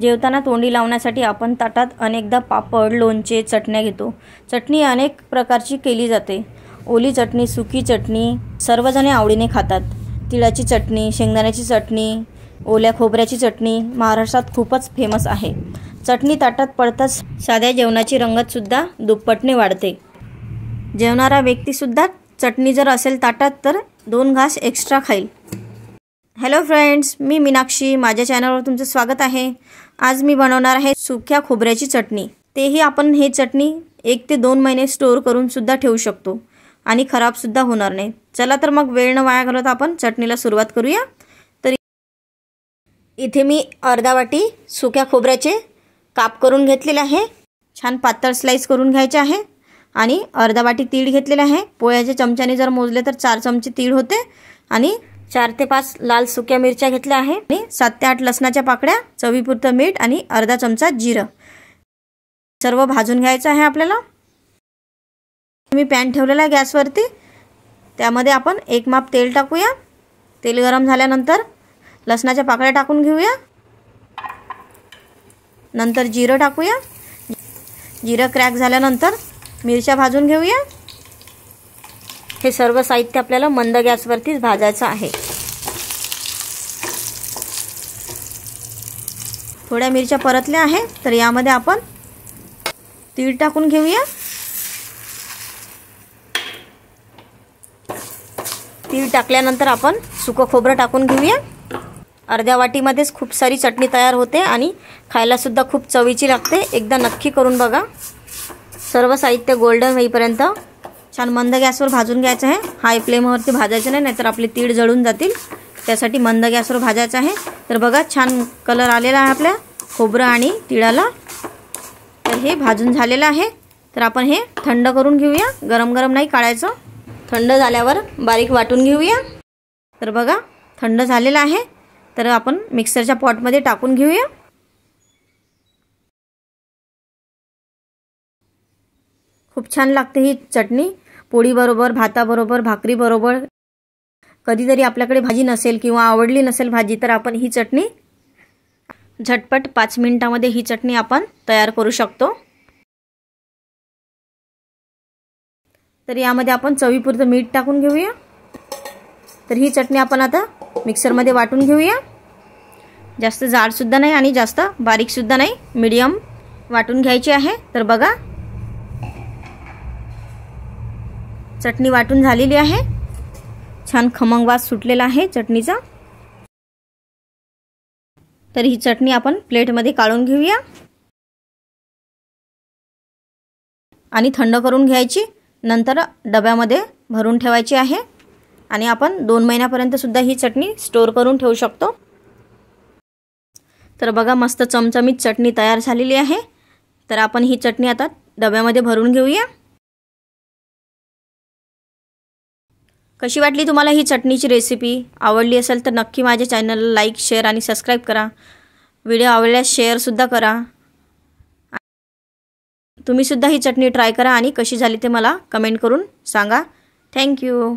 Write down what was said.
जेवताना तोंडी लावण्यासाठी आपण ताटात अनेकदा पापड लोणचे चटण्या घेतो चटणी अनेक प्रकारची केली जाते ओली चटणी सुकी चटणी सर्वजणे आवडीने खातात तिळाची चटणी शेंगदाण्याची चटणी ओल्या खोबऱ्याची चटणी महाराष्ट्रात खूपच फेमस आहे चटणी ताटात पडताच साध्या जेवणाची रंगतसुद्धा दुप्पटने वाढते जेवणारा व्यक्तीसुद्धा चटणी जर असेल ताटात तर दोन घास एक्स्ट्रा खाईल हॅलो फ्रेंड्स मी मीनाक्षी माझ्या चॅनलवर तुमचं स्वागत आहे आज मी बनवणार आहे सुक्या खोबऱ्याची चटणी तेही आपण हे चटणी एक ते दोन महिने स्टोअर करूनसुद्धा ठेवू शकतो आणि खराबसुद्धा होणार नाही चला तर मग वेळ न वाया घालवत आपण चटणीला सुरुवात करूया तर इथे मी अर्धा वाटी सुक्या खोबऱ्याचे काप करून घेतलेले आहे छान पातळ स्लाईस करून घ्यायचे आहे आणि अर्धा वाटी तीळ घेतलेले आहे पोळ्याच्या चमच्याने जर मोजले तर चार चमचे तीळ होते आणि चार ते पाच लाल सुक्या मिरच्या घेतल्या आहे आणि सात ते आठ लसणाच्या पाकड्या चवीपुरतं मीठ आणि अर्धा चमचा जिरं सर्व भाजून घ्यायचं आहे आपल्याला मी पॅन ठेवलेला आहे गॅसवरती त्यामध्ये आपण एक माप तेल टाकूया तेल गरम झाल्यानंतर लसणाच्या पाकळ्या टाकून घेऊया नंतर जिरं टाकूया जिरं क्रॅक झाल्यानंतर मिरच्या भाजून घेऊया हे सर्व साहित्य आपल्याला मंद गॅसवरतीच भाजायचं आहे थोड्या मिरच्या परतल्या आहे तर यामध्ये आपण तीळ टाकून घेऊया तीळ टाकल्यानंतर आपण सुकं खोबरं टाकून घेऊया अर्ध्या वाटीमध्येच खूप सारी चटणी तयार होते आणि खायला सुद्धा खूप चवीची लागते एकदा नक्की करून बघा सर्व साहित्य गोल्डन होईपर्यंत छान मंद गॅसवर भाजून घ्यायचं आहे हाय फ्लेमवरती भाजायचं नाही नाहीतर आपले तीळ जळून जातील त्यासाठी मंद गॅसवर भाजायचं आहे तर बघा छान कलर आलेला आहे आपल्या खोबरं आणि तिळाला तर हे भाजून झालेलं आहे तर आपण हे थंड करून घेऊया गरम गरम नाही काढायचं थंड झाल्यावर बारीक वाटून घेऊया तर बघा थंड झालेलं आहे तर आपण मिक्सरच्या पॉटमध्ये टाकून घेऊया खूप छान लागते ही चटणी पोळीबरोबर भाताबरोबर भाकरीबरोबर कधीतरी आपल्याकडे भाजी नसेल किंवा आवडली नसेल भाजी तर आपण ही चटणी झटपट पाच मिनिटामध्ये ही चटणी आपण तयार करू शकतो तर यामध्ये आपण चवीपुरतं मीठ टाकून घेऊया तर ही चटणी आपण आता मिक्सरमध्ये वाटून घेऊया जास्त जाडसुद्धा नाही आणि जास्त बारीकसुद्धा नाही मीडियम वाटून घ्यायची आहे तर बघा चटणी वाटून झालेली आहे छान खमंग वास सुटलेला आहे चटणीचा तर ही चटणी आपण प्लेटमध्ये काढून घेऊया आणि थंड करून घ्यायची नंतर डब्यामध्ये भरून ठेवायची आहे आणि आपण दोन महिन्यापर्यंतसुद्धा ही चटणी स्टोर करून ठेवू शकतो तर बघा मस्त चमचमीत चटणी तयार झालेली आहे तर आपण ही चटणी आता डब्यामध्ये भरून घेऊया कशी वाटली तुम्हाला ही चटणीची रेसिपी आवडली असेल तर नक्की माझ्या चॅनलला लाईक शेअर आणि सबस्क्राईब करा व्हिडिओ आवडल्यास शेअरसुद्धा करा तुम्हीसुद्धा ही चटणी ट्राय करा आणि कशी झाली ते मला कमेंट करून सांगा थँक्यू